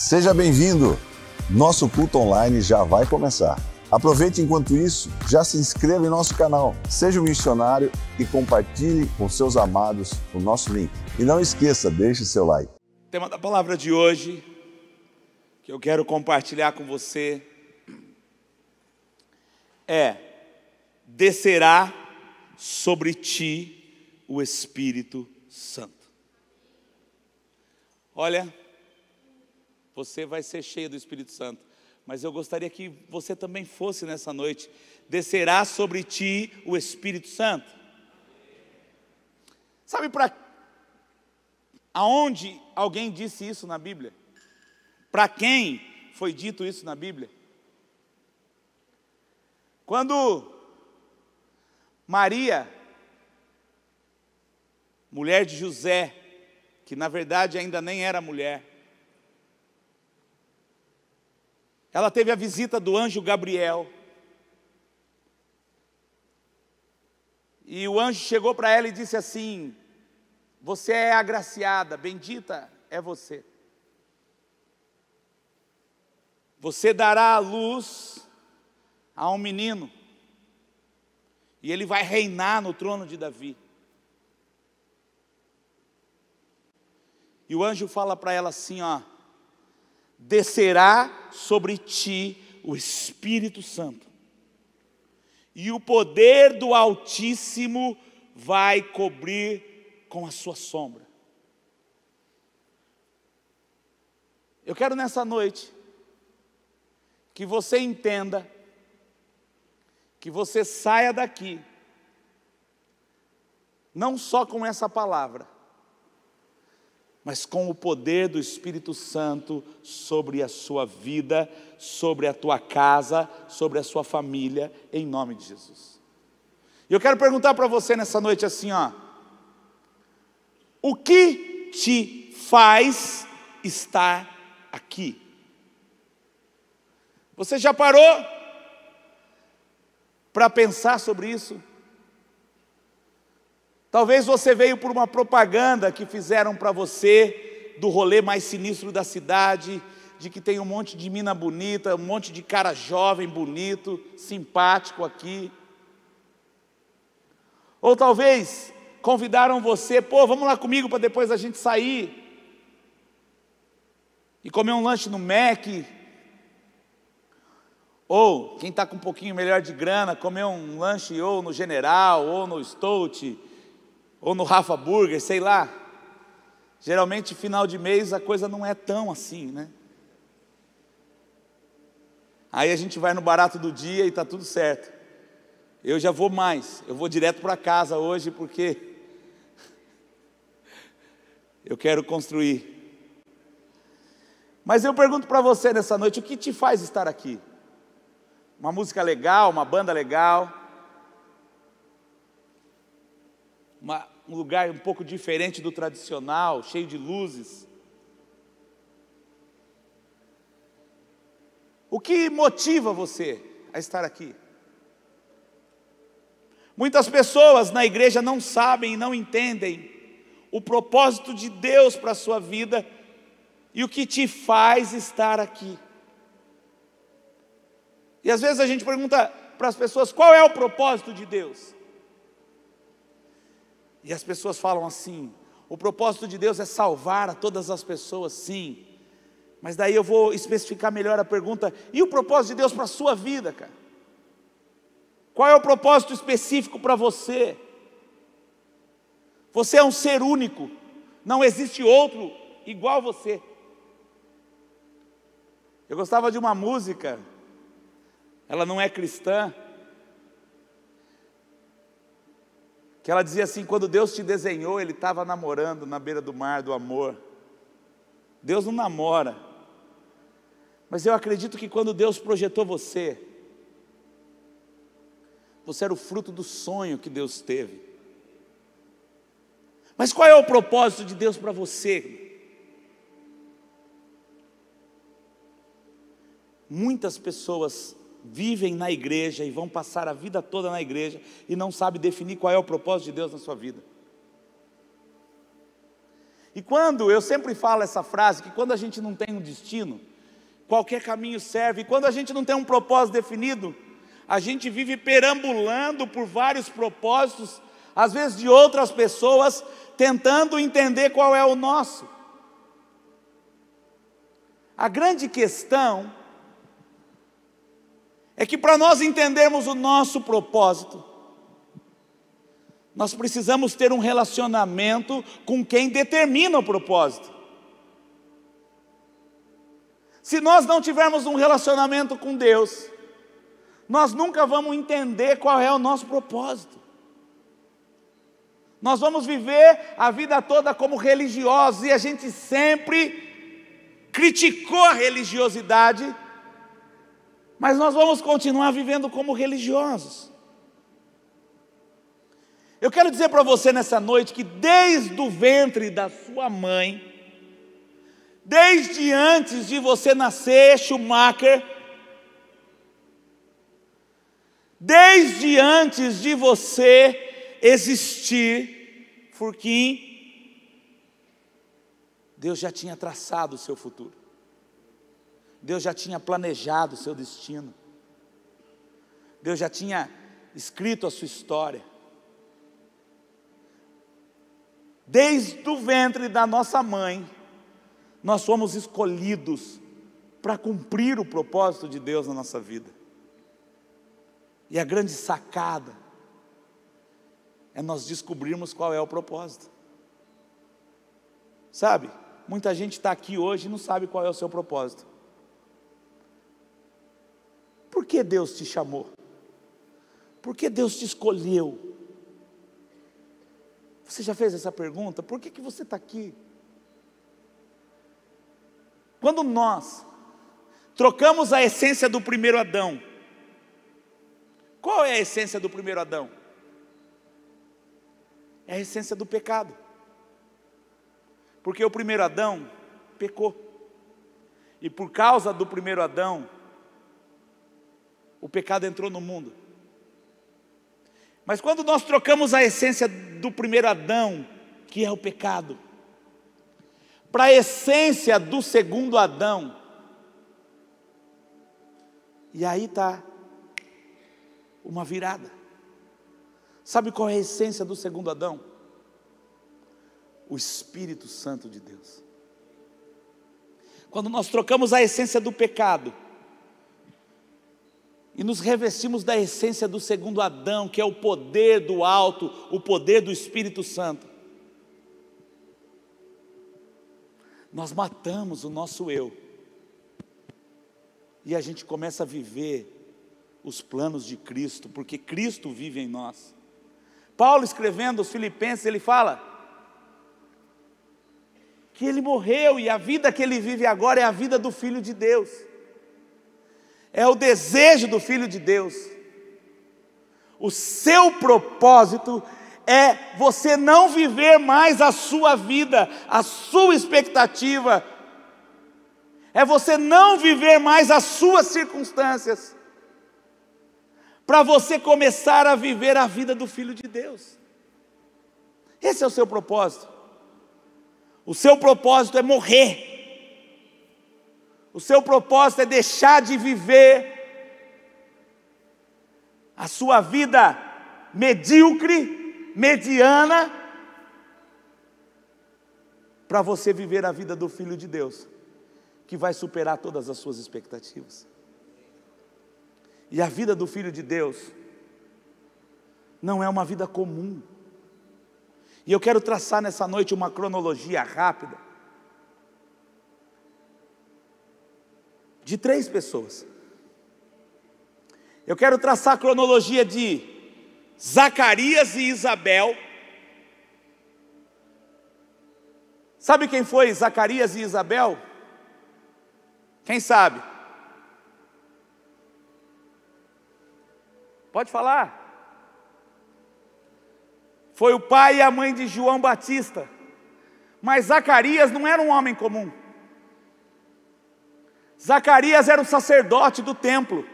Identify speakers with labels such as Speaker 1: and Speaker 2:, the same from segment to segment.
Speaker 1: Seja bem-vindo! Nosso culto online já vai começar. Aproveite enquanto isso, já se inscreva em nosso canal, seja um missionário e compartilhe com seus amados o nosso link. E não esqueça, deixe seu like. O tema da palavra de hoje que eu quero compartilhar com você é: descerá sobre ti o Espírito Santo. Olha, você vai ser cheia do Espírito Santo. Mas eu gostaria que você também fosse nessa noite. Descerá sobre ti o Espírito Santo. Sabe para aonde alguém disse isso na Bíblia? Para quem foi dito isso na Bíblia? Quando Maria, mulher de José, que na verdade ainda nem era mulher, Ela teve a visita do anjo Gabriel. E o anjo chegou para ela e disse assim: Você é agraciada, bendita é você. Você dará à luz a um menino, e ele vai reinar no trono de Davi. E o anjo fala para ela assim: Ó descerá sobre ti o Espírito Santo, e o poder do Altíssimo vai cobrir com a sua sombra. Eu quero nessa noite que você entenda, que você saia daqui, não só com essa palavra, mas com o poder do Espírito Santo sobre a sua vida, sobre a tua casa, sobre a sua família, em nome de Jesus. E eu quero perguntar para você nessa noite assim, ó: O que te faz estar aqui? Você já parou para pensar sobre isso? Talvez você veio por uma propaganda que fizeram para você do rolê mais sinistro da cidade, de que tem um monte de mina bonita, um monte de cara jovem, bonito, simpático aqui. Ou talvez convidaram você, pô, vamos lá comigo para depois a gente sair e comer um lanche no Mac. Ou, quem está com um pouquinho melhor de grana, comer um lanche ou no General, ou no Stout, ou no Rafa Burger, sei lá. Geralmente, final de mês, a coisa não é tão assim, né? Aí a gente vai no barato do dia e está tudo certo. Eu já vou mais, eu vou direto para casa hoje porque eu quero construir. Mas eu pergunto para você nessa noite: o que te faz estar aqui? Uma música legal, uma banda legal, uma, um lugar um pouco diferente do tradicional, cheio de luzes. O que motiva você a estar aqui? Muitas pessoas na igreja não sabem e não entendem o propósito de Deus para a sua vida e o que te faz estar aqui. E às vezes a gente pergunta para as pessoas qual é o propósito de Deus. E as pessoas falam assim: o propósito de Deus é salvar a todas as pessoas, sim. Mas daí eu vou especificar melhor a pergunta: e o propósito de Deus para a sua vida, cara? Qual é o propósito específico para você? Você é um ser único, não existe outro igual você. Eu gostava de uma música, ela não é cristã, que ela dizia assim: quando Deus te desenhou, Ele estava namorando na beira do mar do amor. Deus não namora. Mas eu acredito que quando Deus projetou você, você era o fruto do sonho que Deus teve. Mas qual é o propósito de Deus para você? Muitas pessoas vivem na igreja e vão passar a vida toda na igreja e não sabem definir qual é o propósito de Deus na sua vida. E quando, eu sempre falo essa frase, que quando a gente não tem um destino, qualquer caminho serve, e quando a gente não tem um propósito definido, a gente vive perambulando por vários propósitos, às vezes de outras pessoas, tentando entender qual é o nosso. A grande questão é que para nós entendermos o nosso propósito, nós precisamos ter um relacionamento com quem determina o propósito. Se nós não tivermos um relacionamento com Deus, nós nunca vamos entender qual é o nosso propósito. Nós vamos viver a vida toda como religiosos e a gente sempre criticou a religiosidade mas nós vamos continuar vivendo como religiosos. Eu quero dizer para você nessa noite que desde o ventre da sua mãe, desde antes de você nascer, Schumacher, desde antes de você existir, Furquim, Deus já tinha traçado o seu futuro. Deus já tinha planejado o seu destino. Deus já tinha escrito a sua história. Desde o ventre da nossa mãe, nós somos escolhidos para cumprir o propósito de Deus na nossa vida. E a grande sacada é nós descobrirmos qual é o propósito. Sabe, muita gente está aqui hoje e não sabe qual é o seu propósito que Deus te chamou? Por que Deus te escolheu? Você já fez essa pergunta? Por que, que você está aqui? Quando nós trocamos a essência do primeiro Adão, qual é a essência do primeiro Adão? É a essência do pecado. Porque o primeiro Adão pecou. E por causa do primeiro Adão, o pecado entrou no mundo. Mas quando nós trocamos a essência do primeiro Adão, que é o pecado, para a essência do segundo Adão, e aí está uma virada. Sabe qual é a essência do segundo Adão? O Espírito Santo de Deus. Quando nós trocamos a essência do pecado e nos revestimos da essência do segundo Adão, que é o poder do alto, o poder do Espírito Santo. Nós matamos o nosso eu. E a gente começa a viver os planos de Cristo, porque Cristo vive em nós. Paulo escrevendo aos Filipenses, ele fala que ele morreu e a vida que ele vive agora é a vida do filho de Deus é o desejo do Filho de Deus. O seu propósito é você não viver mais a sua vida, a sua expectativa, é você não viver mais as suas circunstâncias, para você começar a viver a vida do Filho de Deus. Esse é o seu propósito. O seu propósito é morrer o seu propósito é deixar de viver a sua vida medíocre, mediana, para você viver a vida do Filho de Deus, que vai superar todas as suas expectativas. E a vida do Filho de Deus não é uma vida comum. E eu quero traçar nessa noite uma cronologia rápida de três pessoas. Eu quero traçar a cronologia de Zacarias e Isabel. Sabe quem foi Zacarias e Isabel? Quem sabe? Pode falar. Foi o pai e a mãe de João Batista. Mas Zacarias não era um homem comum. Zacarias era um sacerdote do templo.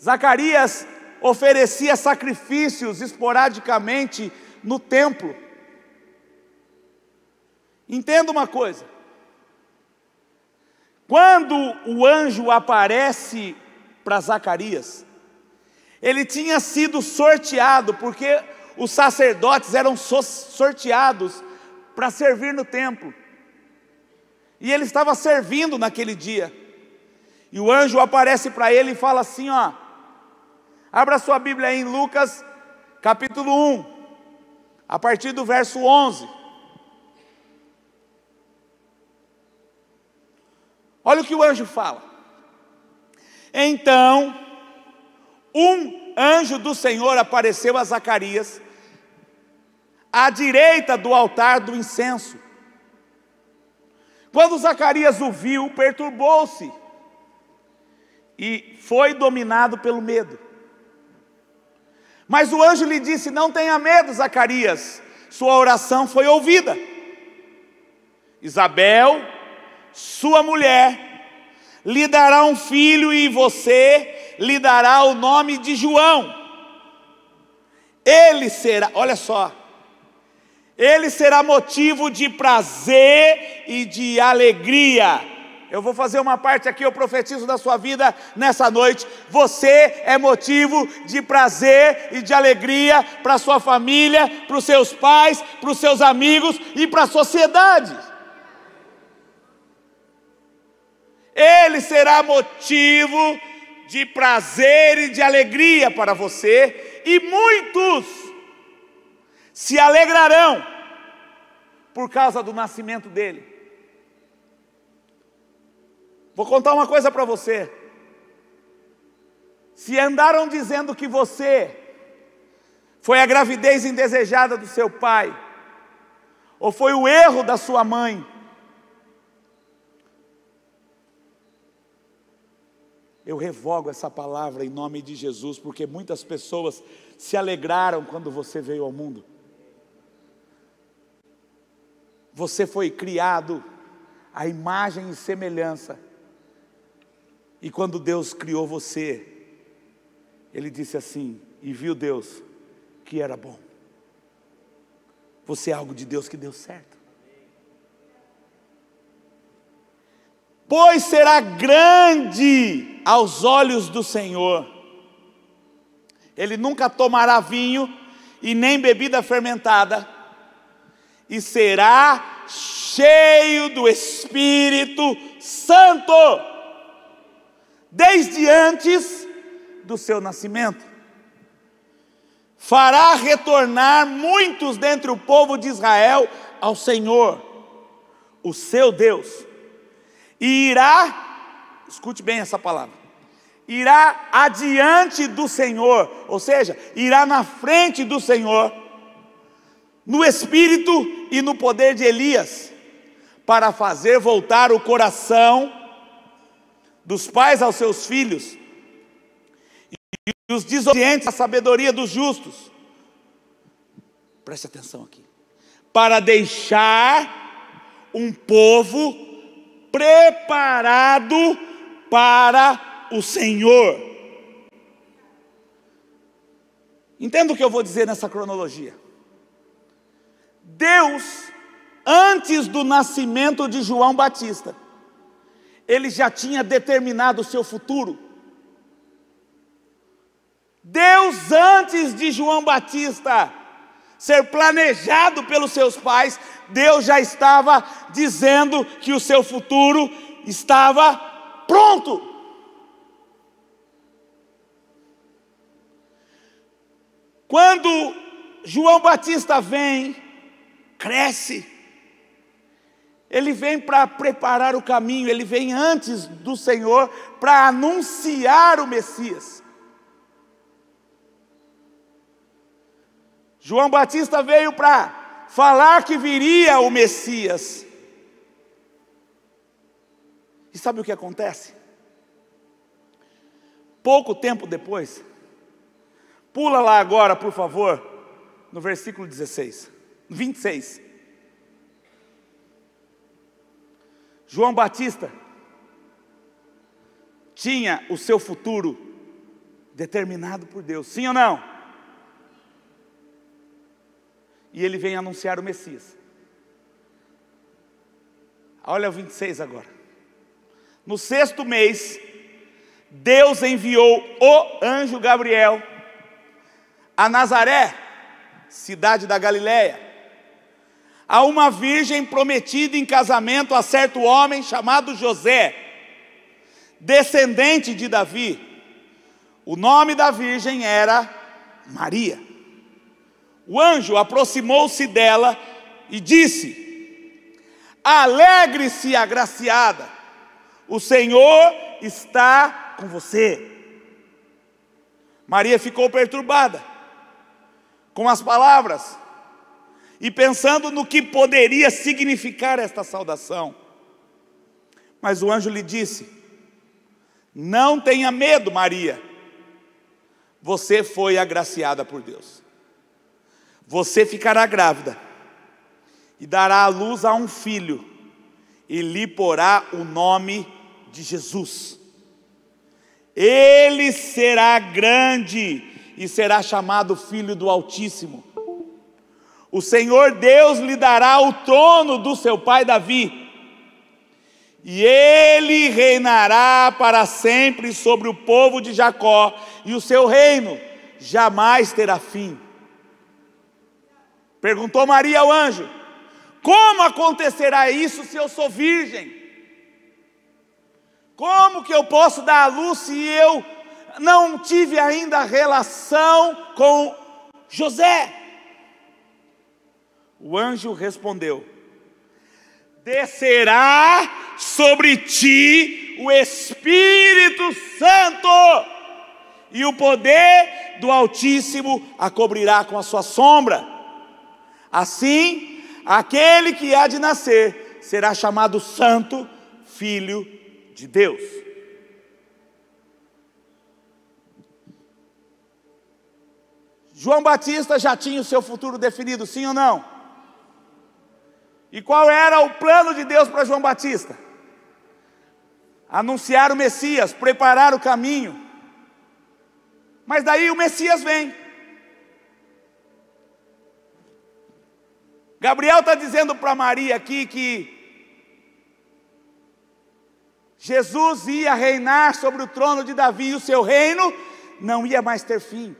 Speaker 1: Zacarias oferecia sacrifícios esporadicamente no templo. Entenda uma coisa: quando o anjo aparece para Zacarias, ele tinha sido sorteado, porque os sacerdotes eram sorteados para servir no templo. E ele estava servindo naquele dia. E o anjo aparece para ele e fala assim: ó, abra sua Bíblia aí em Lucas, capítulo 1, a partir do verso 11. Olha o que o anjo fala. Então, um anjo do Senhor apareceu a Zacarias, à direita do altar do incenso. Quando Zacarias o viu, perturbou-se e foi dominado pelo medo. Mas o anjo lhe disse: Não tenha medo, Zacarias, sua oração foi ouvida. Isabel, sua mulher, lhe dará um filho e você lhe dará o nome de João. Ele será, olha só, ele será motivo de prazer e de alegria. Eu vou fazer uma parte aqui, eu profetizo da sua vida nessa noite. Você é motivo de prazer e de alegria para sua família, para os seus pais, para os seus amigos e para a sociedade. Ele será motivo de prazer e de alegria para você e muitos se alegrarão por causa do nascimento dele. Vou contar uma coisa para você. Se andaram dizendo que você foi a gravidez indesejada do seu pai, ou foi o erro da sua mãe, eu revogo essa palavra em nome de Jesus, porque muitas pessoas se alegraram quando você veio ao mundo. Você foi criado à imagem e semelhança. E quando Deus criou você, Ele disse assim: e viu Deus que era bom. Você é algo de Deus que deu certo. Pois será grande aos olhos do Senhor. Ele nunca tomará vinho e nem bebida fermentada e será cheio do Espírito Santo, desde antes do seu nascimento. Fará retornar muitos dentre o povo de Israel ao Senhor, o seu Deus, e irá, escute bem essa palavra, irá adiante do Senhor, ou seja, irá na frente do Senhor no espírito e no poder de Elias, para fazer voltar o coração dos pais aos seus filhos e os desobedientes à sabedoria dos justos. Preste atenção aqui. Para deixar um povo preparado para o Senhor. Entenda o que eu vou dizer nessa cronologia. Deus, antes do nascimento de João Batista, ele já tinha determinado o seu futuro. Deus, antes de João Batista ser planejado pelos seus pais, Deus já estava dizendo que o seu futuro estava pronto. Quando João Batista vem cresce. Ele vem para preparar o caminho, ele vem antes do Senhor para anunciar o Messias. João Batista veio para falar que viria o Messias. E sabe o que acontece? Pouco tempo depois, pula lá agora, por favor, no versículo 16. 26. João Batista tinha o seu futuro determinado por Deus, sim ou não? E ele vem anunciar o Messias. Olha o 26 agora. No sexto mês, Deus enviou o anjo Gabriel a Nazaré, cidade da Galiléia a uma virgem prometida em casamento a certo homem chamado José, descendente de Davi. O nome da virgem era Maria. O anjo aproximou-se dela e disse: Alegre-se, agraciada, o Senhor está com você. Maria ficou perturbada com as palavras e pensando no que poderia significar esta saudação. Mas o anjo lhe disse: Não tenha medo, Maria. Você foi agraciada por Deus. Você ficará grávida e dará à luz a um filho e lhe porá o nome de Jesus. Ele será grande e será chamado Filho do Altíssimo o Senhor Deus lhe dará o trono do seu pai Davi, e ele reinará para sempre sobre o povo de Jacó, e o seu reino jamais terá fim. Perguntou Maria ao anjo: Como acontecerá isso se eu sou virgem? Como que eu posso dar à luz se eu não tive ainda relação com José? O anjo respondeu: Descerá sobre ti o Espírito Santo, e o poder do Altíssimo a cobrirá com a sua sombra. Assim, aquele que há de nascer será chamado Santo, Filho de Deus. João Batista já tinha o seu futuro definido, sim ou não? E qual era o plano de Deus para João Batista? Anunciar o Messias, preparar o caminho. Mas daí o Messias vem. Gabriel está dizendo para Maria aqui que Jesus ia reinar sobre o trono de Davi e o seu reino não ia mais ter fim.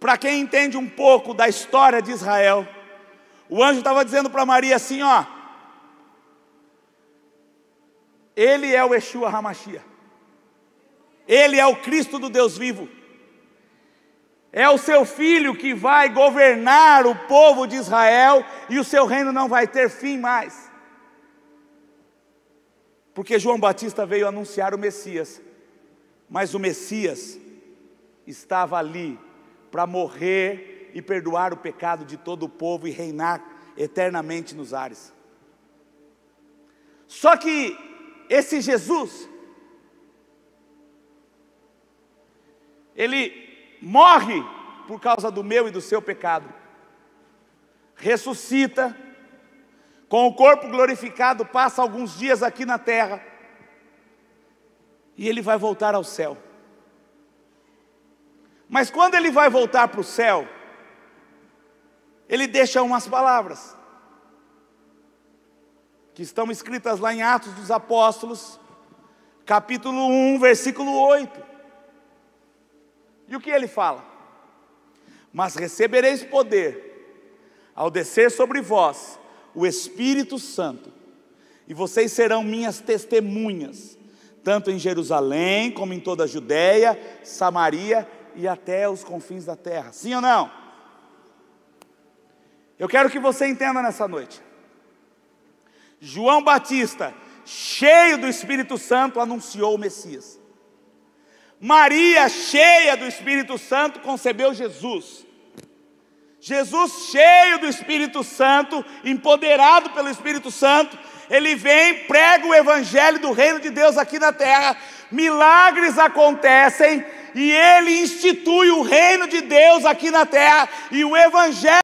Speaker 1: Para quem entende um pouco da história de Israel, o anjo estava dizendo para Maria assim: ó, ele é o Yeshua Hamashia, ele é o Cristo do Deus vivo, é o seu filho que vai governar o povo de Israel e o seu reino não vai ter fim mais. Porque João Batista veio anunciar o Messias, mas o Messias estava ali para morrer e perdoar o pecado de todo o povo e reinar eternamente nos ares. Só que esse Jesus, ele morre por causa do meu e do seu pecado, ressuscita, com o corpo glorificado, passa alguns dias aqui na terra, e ele vai voltar ao céu. Mas quando ele vai voltar para o céu, ele deixa umas palavras que estão escritas lá em Atos dos Apóstolos, capítulo 1, versículo 8. E o que ele fala? Mas recebereis poder ao descer sobre vós o Espírito Santo, e vocês serão minhas testemunhas, tanto em Jerusalém como em toda a Judéia, Samaria e até os confins da terra. Sim ou não? Eu quero que você entenda nessa noite. João Batista, cheio do Espírito Santo, anunciou o Messias. Maria, cheia do Espírito Santo, concebeu Jesus. Jesus, cheio do Espírito Santo, empoderado pelo Espírito Santo, ele vem, prega o Evangelho do Reino de Deus aqui na terra, milagres acontecem e ele institui o Reino de Deus aqui na terra e o Evangelho.